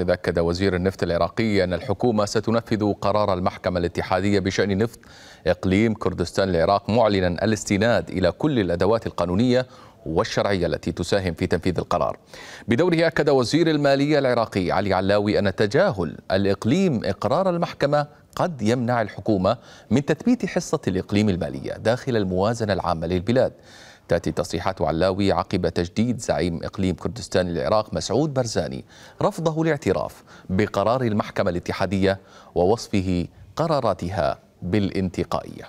العراق أكد وزير النفط العراقي أن الحكومة ستنفذ قرار المحكمة الاتحادية بشأن نفط إقليم كردستان العراق معلنا الاستناد إلى كل الأدوات القانونية والشرعية التي تساهم في تنفيذ القرار بدوره أكد وزير المالية العراقي علي علاوي أن تجاهل الإقليم إقرار المحكمة قد يمنع الحكومة من تثبيت حصة الإقليم المالية داخل الموازنة العامة للبلاد تأتي تصريحات علاوي عقب تجديد زعيم إقليم كردستان العراق مسعود برزاني رفضه الاعتراف بقرار المحكمة الاتحادية ووصفه قراراتها بالانتقائية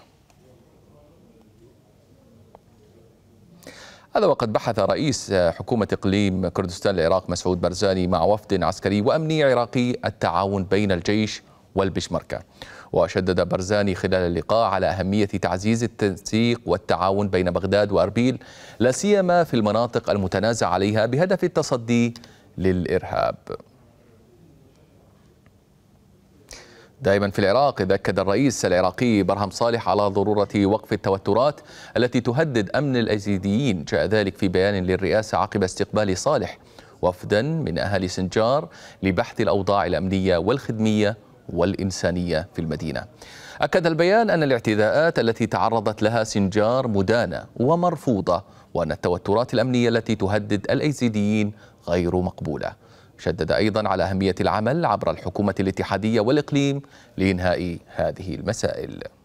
هذا وقد بحث رئيس حكومة إقليم كردستان العراق مسعود برزاني مع وفد عسكري وأمني عراقي التعاون بين الجيش والبشمركة وشدد برزاني خلال اللقاء على أهمية تعزيز التنسيق والتعاون بين بغداد وأربيل لا سيما في المناطق المتنازع عليها بهدف التصدي للإرهاب دائما في العراق ذكد أكد الرئيس العراقي برهم صالح على ضرورة وقف التوترات التي تهدد أمن الأيزيديين جاء ذلك في بيان للرئاسة عقب استقبال صالح وفدا من أهالي سنجار لبحث الأوضاع الأمنية والخدمية والإنسانية في المدينة أكد البيان أن الاعتداءات التي تعرضت لها سنجار مدانة ومرفوضة وأن التوترات الأمنية التي تهدد الأيزيديين غير مقبولة شدد أيضا على أهمية العمل عبر الحكومة الاتحادية والإقليم لإنهاء هذه المسائل